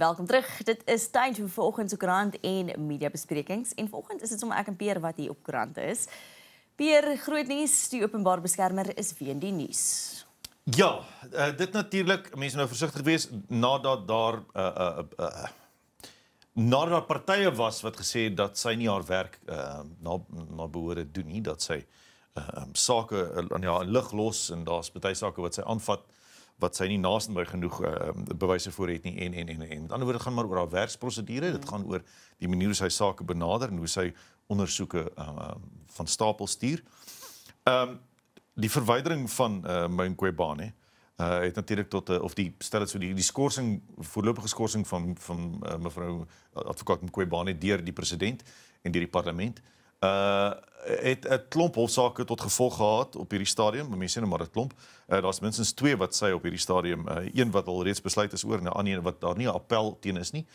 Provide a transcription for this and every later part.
Welkom terug. Dit is tyd vir volgende koerant en media besprekings. En volgende is dit sommer ek en Pier wat hier op koerant is. Pier, groot nuus, die openbare beskermer is weer in die nuus. Ja, uh, dit natuurlik, mense nou versigtig wees nadat daar 'n uh, eh, uh, eh, uh, nader partye was wat gesê het dat sy nie haar werk uh, na na behoorde doen nie, dat sy uh, sake aan uh, ja, lig los en daar's baie sake wat sy aanvat wat sy nie naaste by genoeg uh, bewyse voor het nie en en en en met ander woorde gaan maar oor haar werksprosedure mm. dit gaan oor die manier hoe sy sake benader en hoe sy ondersoeke um, um, van stapel stuur. Ehm um, die verwydering van uh, eh, my Kwebane uh, eh, het natuurlik tot uh, of die stel dit so die, die skorsing voorlopige skorsing van van uh, mevrou advokaat Kwebane deur die president en deur die parlement uh, uh het 'n klomp hofsaake tot gevolg gehad op hierdie stadium. Mense sê nou maar 'n klomp. Uh, Daar's minstens 2 wat sy op hierdie stadium, uh, een wat al reeds besluit is oor 'n ander een wat daar nie 'n appel teen is nie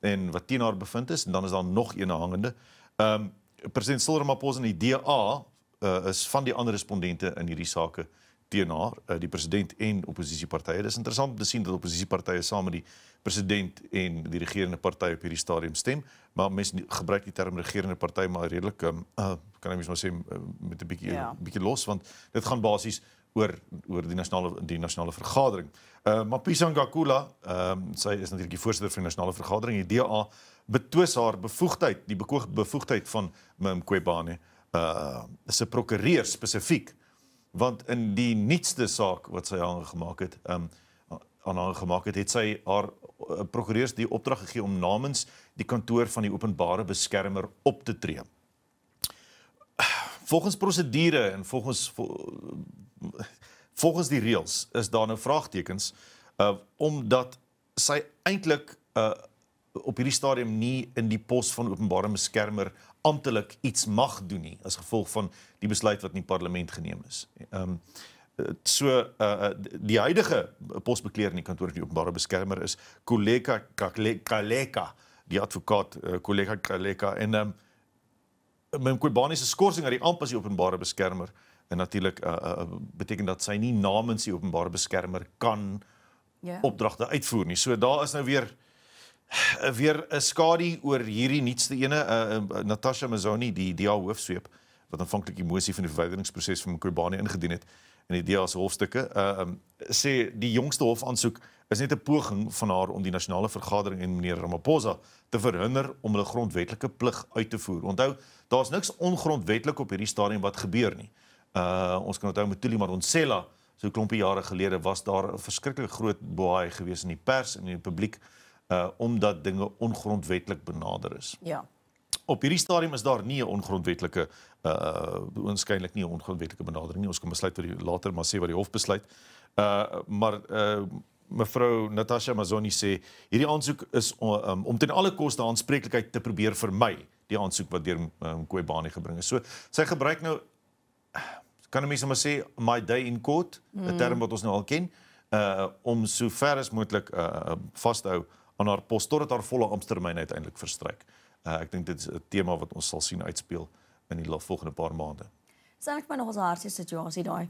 en wat teen haar bevind is en dan is daar nog een hangende. Ehm um, president Cyril Ramaphosa in die DA uh, is van die ander respondente in hierdie saak. Uh, teen haar, uh, eh, die president en oppositiepartye. Dit is interessant om te sien dat oppositiepartye saam met die president en die regerende party op hierdie stadium stem, maar mense gebruik die term regerende party maar redelik um, uh, kan ek mens maar sê eh, met 'n bietjie ja. bietjie los want dit gaan basies oor oor die nasionale die nasionale vergadering. Ehm uh, Mapisangakula, ehm um, sy is natuurlik die voorsitter van die nasionale vergadering. Die DA betwis haar bevoegdheid, die bevoegdheid van Mkhwebane, uh sy prokureur spesifiek want in die nuutste saak wat sy aan gemaak het, ehm um, aan haar gemaak het, het sy haar eh, prokureurs die opdrag gegee om namens die kantoor van die openbare beskermer op te tree. Volgens prosedure en volgens volgens die reëls is daar nou vraagtekens uh omdat sy eintlik uh eh, op hierdie stadium nie in die pos van openbare beskermer amptelik iets mag doen nie as gevolg van die besluit wat in die parlement geneem is. Ehm um, so uh die huidige posbekleer in die kantoor van die openbare beskermer is Koleka Kaleka, die advokaat Koleka uh, Kaleka en ehm um, my Kobani se skorsing uit die amp as die openbare beskermer en natuurlik uh, uh beteken dat sy nie namens die openbare beskermer kan yeah. Ja. opdragte uitvoer nie. So daar is nou weer Eh, weer 'n eh, skadu oor hierdie nuutste ene uh, uh, Natasha Mazoni die DA hoofsweep wat aanvanklik emosie van die verwyderingsproses van Mkhubane ingedien het in die DA se hofstukke uh, um, ehm, sê die jongste hofaansoek is net 'n poging van haar om die nasionale vergadering en meneer Ramaphosa te verhinder om hulle grondwetlike plig uit te voer. Onthou, daar's niks ongrondwetlik op hierdie stadium wat gebeur nie. Uh ons kan onthou met Tuli Madonsela, so 'n klompie jare gelede was daar 'n verskriklik groot boei gewees in die pers en in die publiek uh omdat dinge ongrondwetlik benader is. Ja. Op hierdie stadium is daar nie 'n ongrondwetlike uh, uh waarskynlik nie 'n ongrondwetlike benadering nie. Ons kan besluit wat die later maar sê wat die hof besluit. Uh maar uh Mevrou Natasha Mazoni sê hierdie aansoek is om, uh, um, om ten alle koste aanspreeklikheid te probeer vermy die aansoek wat deur um, Kobani gebring is. So sy gebruik nou kan 'n mens sommer nou sê my day in court, 'n mm. term wat ons nou al ken, uh om so ver as moontlik uh vas te hou aan haar pos totdat haar volle amptetermyn uiteindelik verstryk. Uh, ek dink dit is 'n tema wat ons sal sien uitspeel in die volgende paar maande. Sal ek my nog as hartse situasie daai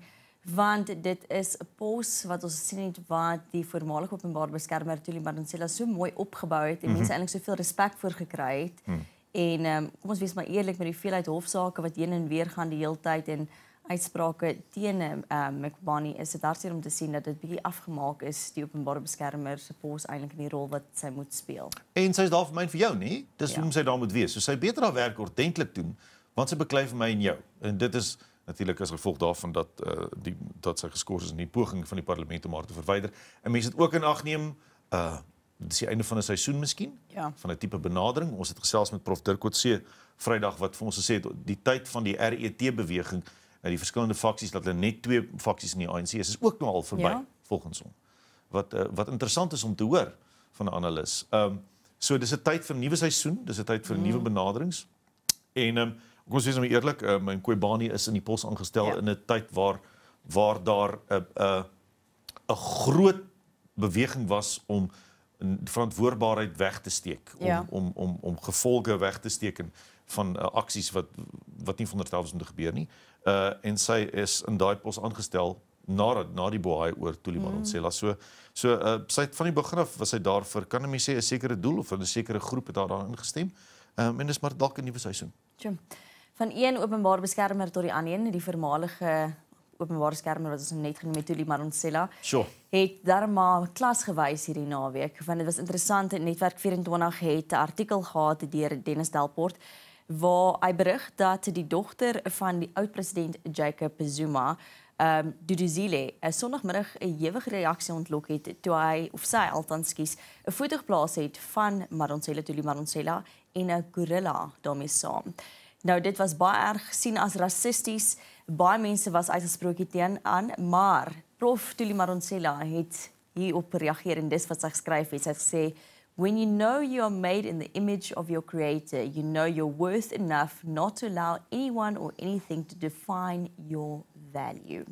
want dit is 'n pos wat ons sien net wat die voormalige openbare beskermer Tuli Madonsela so mooi opgebou het en mm -hmm. mense mhm. eintlik soveel respek voor gekry het. Mm. En um, kom ons wees maar eerlik met die veelheid hofsaake wat heen en weer gaan die hele tyd en uitsprake teen ehm uh, McBonnie is dit hartseer om te sien dat dit bietjie afgemaak is die openbare beskermer se pos eintlik in die rol wat sy moet speel. En sy is daar vir my en vir jou, nê? Dis ja. hoe sy daar moet wees. So sy beter haar werk ordentlik doen want sy beklei vir my en jou. En dit is natuurlik as gevolg daarvan dat eh uh, die dat sy geskort is in die poging van die parlement om haar te verwyder. En mense het ook in ag neem eh uh, dis die einde van 'n seisoen miskien ja. van 'n tipe benadering ons het gesels met prof Dirk Coetzee Vrydag wat vir ons gesê het die tyd van die RET beweging nou die verskillende faksies dat hulle net twee faksies in die ANC is, is ook nou al verby ja. volgens hom. Wat uh, wat interessant is om te hoor van 'n analis. Ehm um, so dis 'n tyd vir 'n nuwe seisoen, dis 'n tyd vir mm. nuwe benaderings. En ehm um, kom ons wees nou eerlik, uh, my Kobani is in die pos aangestel ja. in 'n tyd waar waar daar 'n uh, 'n uh, 'n groot beweging was om verantwoordbaarheid weg te steek, om ja. om om om gevolge weg te steek en van uh, eh, aksies wat wat nie veronderstel is om te gebeur nie. Uh en sy is in daai pos aangestel na na die Boai oor Toeliman mm. Onsela. So so uh sy van die begin af was sy daar vir kan ek sê 'n sekere doel of 'n sekere groep het haar daar ingestem. Ehm um, en dis maar dalk 'n nuwe seisoen. Tjum. Van een openbare beskermer tot die ander, die voormalige openbare beskermer wat ons net genoem het Toeliman Onsela. Sjoe. Het daar maar klas gewys hierdie naweek. Want dit was interessant en Netwerk 24 het 'n artikel gehad deur Dennis Delport waar hy berig dat die dogter van die oud-president Jacob Zuma, ehm um, Duduzile, sonoggmiddag 'n ewige reaksie ontlok het toe hy of sy althans skies 'n foto geplaas het van Madonsela Tuli Madonsela en 'n gorilla daarmee saam. Nou dit was baie erg gesien as rassisties. Baie mense was uitgesproke teen aan, maar Prof Tuli Madonsela het hierop reageer en dis wat sy geskryf het. Sy het gesê When you know you are made in the image of your Creator, you know your worth enough not to allow anyone or anything to define your value.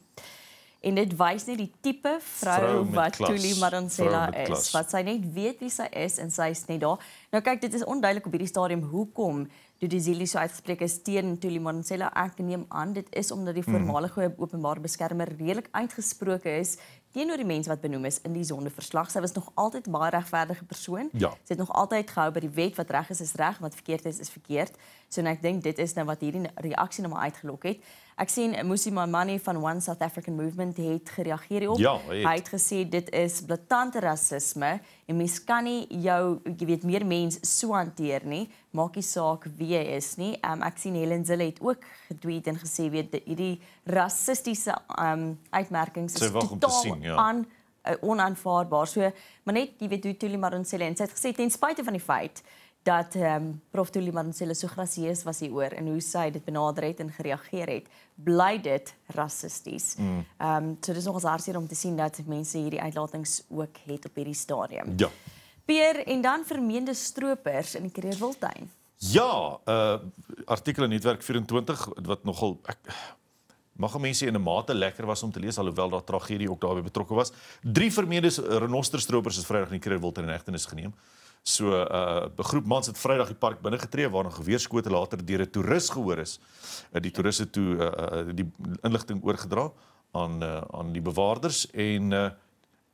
En dit wys net die tipe vrou, vrou wat Tuli Maronsela is, wat sy net weet wie sy is en sy is net daar. Nou kyk, dit is onduidelik op hierdie stadium hoekom toe die Zili so uitgespreek is teen Tuli Monsella. Ek neem aan dit is omdat die mhm. voormalige openbare beskermer redelik uitgesproke is teenoor die mense wat benoem is in die sondeverslag. Sy was nog altyd baie regverdige persoon. Ja. Sy het nog altyd gehou by die wet wat reg is is reg, wat verkeerd is is verkeerd. So en nou ek dink dit is nou wat hierdie reaksie nou maar uitgelok het. Ek sien Musi Mamani van One South African Movement het gereageer op. Ja, het. Hy het gesê dit is blatante rasisme. En mens kan nie jou, jy weet, meer mens so hanteer nie. Maak nie saak wie jy is nie. Um, ek sien Helen Zille het ook getweet en gesê weet hierdie rassistiese um uitmerkings is totaal sien, ja. aan uh, onaanvaarbaar. So, maar net jy weet hoe Tuli Maronsele en sy het gesê ten spyte van die feit dat ehm um, Prof Tuliman Sele so grasieus was hier oor en hoe sy dit benader het en gereageer het, bly dit rassisties. Mm. Ehm mm. um, so dis nogals hartseer om te sien dat mense hierdie uitlatings ook het op hierdie stadium. Ja. Peer en dan vermeende stroopers in die Kreerwiltuin. Ja, uh artikel in Netwerk 24 wat nogal ek mag mense in 'n mate lekker was om te lees alhoewel daar tragedie ook daarbey betrokke was. Drie vermeende renosterstroopers is Vrydag in die Kreerwiltuin in hegtenis geneem. Uh So 'n uh, begroep mans het Vrydag die park binne getree waarna geweerskote later deur 'n toerist gehoor is. Uh, die toeriste toe uh, uh, die inligting oorgedra aan uh, aan die bewakers en uh,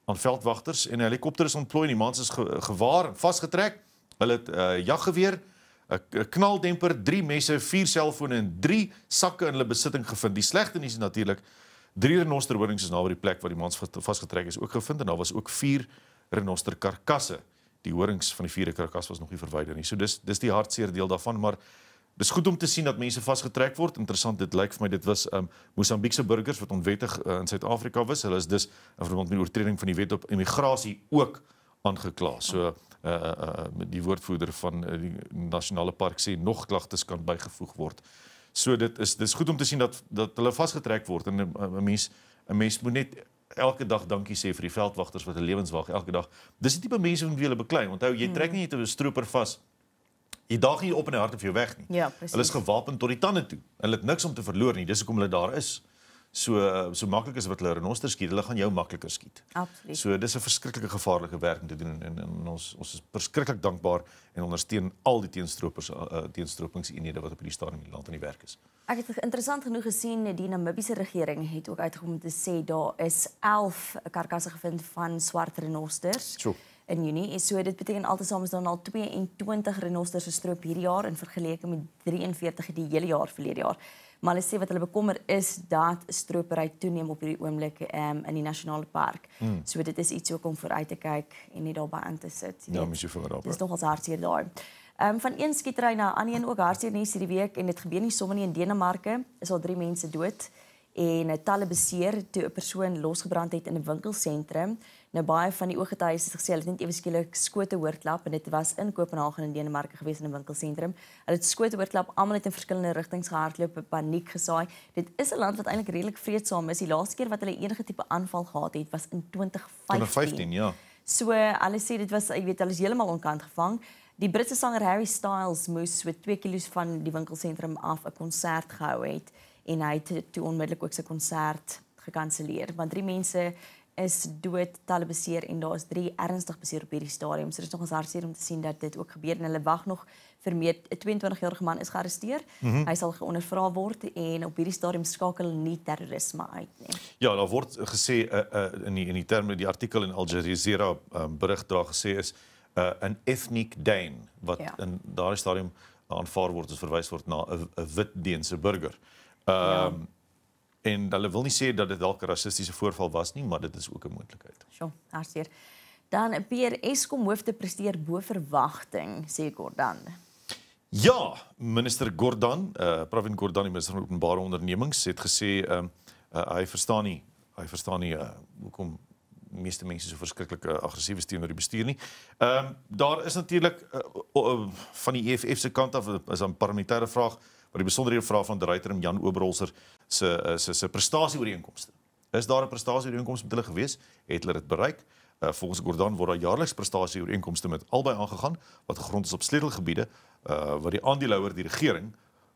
aan veldwagters en 'n helikopter is ontplooi en die mans is ge gewaar vasgetrek. Hulle het 'n uh, jaggeweer, 'n uh, knaldemper, 3 messe, 4 selfone en 3 sakke in hulle besitting gevind. Die slegste nuus is natuurlik drie renosterhorings is naby die plek waar die mans vasgetrek is ook gevind en daar was ook 4 renoster karkasse die horings van die vierde karkas was nog nie verwyder nie. So dis dis die hartseer deel daarvan, maar dis goed om te sien dat mense vasgetrek word. Interessant, dit lyk vir my dit was um Mosambiekse burgers wat onwettig uh, in Suid-Afrika was. Hulle is dus in verband met oortreding van die wet op immigrasie ook aangekla. So uh uh die woordvoerder van uh, die nasionale park sê nog klagtes kan bygevoeg word. So dit is dis goed om te sien dat dat hulle vasgetrek word en 'n uh, mens 'n mens moet net elke dag dankie sê vir die veldwagters wat hulle lewens wag elke dag. Dis die tipe mense wat jy wil beklein. Onthou, jy trek mm. nie net 'n stroper vas. Jy daag nie op in die hart of jou weg nie. Ja, hulle is gewapen tot die tande toe. Hulle het niks om te verloor nie. Dis hoekom hulle daar is. Mm so so maklik as wat hulle renoster skiet, hulle gaan jou makliker skiet. Absoluut. So dis 'n verskriklike gevaarlike werk om te doen en, en, en ons ons is verskriklik dankbaar en ondersteun al die teenstropers uh, teenstropingseenhede wat op hierdie stadium in die land aan die werk is. Ek het interessant genoeg gesien die Namibiese regering het ook uitgekom om te sê daar is 11 karkasse gevind van swart renosters. So in Junie is so dit beteken altesaam is daar al 22 renosters gestroop hierdie jaar in vergelyking met 43 die hele jaar verlede jaar maar hulle sê wat hulle bekommer is dat stropery toeneem op hierdie oomblik um, in die nasionale park. Mm. So dit is iets ook om vooruit te kyk en nie daarby aan te sit nie. Ja, mens hoef vir daarop. Dis nog as hartseer daar. Ehm um, van een skietery na ander een ook hartseer nuus hierdie week en dit gebeur nie sommer nie in Denemarke is al 3 mense dood en talle beseer toe 'n persoon losgebrand het in 'n winkelsentrum. Nou baie van die ooggetuies het gesê hulle het net ewe skielik skote hoor klap en dit was in Kopenhagen in Denemarke gewees in 'n winkelsentrum. Hulle het skote hoor klap, almal het in verskillende rigtings gehardloop, paniek gesaai. Dit is 'n land wat eintlik redelik vreedsaam is. Die laaste keer wat hulle enige tipe aanval gehad het, was in 2015. 2015, ja. So hulle sê dit was, jy weet, hulle is heeltemal onkant gevang. Die Britse sanger Harry Styles moes so 2 kg van die winkelsentrum af 'n konsert gehou het en hy het toe onmiddellik ook sy konsert gekanselleer want drie mense is dood talle beseer en daar is drie ernstig beseer op hierdie stadium so dit is nog ons hartseer om te sien dat dit ook gebeur en hulle wag nog vir meer 'n 22-jarige man is gearresteer mm -hmm. hy sal geondervra word en op hierdie stadium skakel nie terrorisme uit nie Ja daar word gesê uh, uh, in die in die terme die artikel in Al Jazeera um, berig daar gesê is 'n uh, ethnic dane wat ja. in daardie stadium aanvaar word as verwys word na 'n wit deense burger Ehm um, ja. en hulle wil nie sê dat dit dalk 'n rassistiese voorval was nie, maar dit is ook 'n moontlikheid. Sjoe, hartseer. Dan Pierre Eskom hoofde presteer bo verwagting, sê Gordhan. Ja, minister Gordhan, eh uh, Pravin Gordhan, minister van openbare ondernemings, het gesê ehm um, uh, hy verstaan nie, hy verstaan nie uh, hoekom meeste mense so verskriklik eh, aggressief is teenoor die bestuur nie. Ehm um, daar is natuurlik uh, uh, van die EFF se kant af is 'n parlementêre vraag uh, maar die besonderhede vra van Dreyer en Jan Oberholzer se eh, se se prestasie ooreenkomste. Is daar 'n prestasie ooreenkomste met hulle gewees? Het hulle dit bereik? Uh, volgens Gordon word daar jaarliks prestasie ooreenkomste met albei aangegaan wat grond is op sleutelgebiede uh wat die aandeelhouer die regering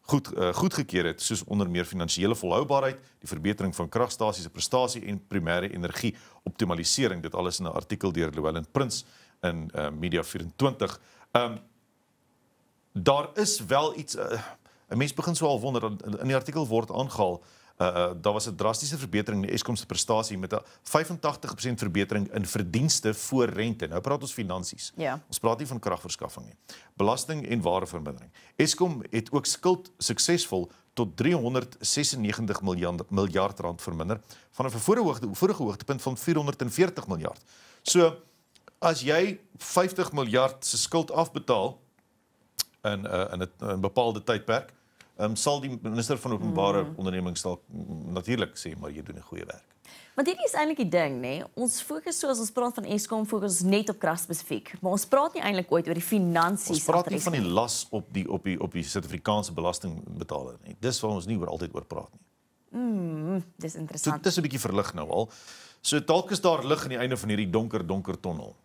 goed uh, goedgekeur het soos onder meer finansiële volhoubaarheid, die verbetering van kragstasies se prestasie en primêre energie optimalisering. Dit alles in 'n artikel deur Llewellyn Prins in uh, Media 24. Um ehm, daar is wel iets uh, 'n Mens begin sou al wonder dat in die artikel word aangehaal uh daar was 'n drastiese verbetering in die Eskom se prestasie met 'n 85% verbetering in verdienste voor rente. Nou praat ons finansies. Yeah. Ja. Ons praat nie van kragverskaffing nie. Belasting en waardevermindering. Eskom het ook skuld suksesvol tot 396 miljard miljard rand verminder van 'n voorhoogte vorige hoogtepunt van 440 miljard. So as jy 50 miljard se skuld afbetaal in uh, in 'n bepaalde tydperk um, sal die minister van openbare mm. ondernemings dalk natuurlik sê maar jy doen 'n goeie werk. Want hierdie is eintlik die ding nê. Nee? Ons fokus soos ons praat van Eskom fokus net op krag spesifiek, maar ons praat nie eintlik ooit oor die finansies ons praat nie van die las op die op die op die Suid-Afrikaanse belastingbetaler nie. Dis waar ons nie oor altyd oor praat nie. Mm, dis interessant. So, dit is 'n bietjie verlig nou al. So dalk is daar lig aan die einde van hierdie donker donker tonnel.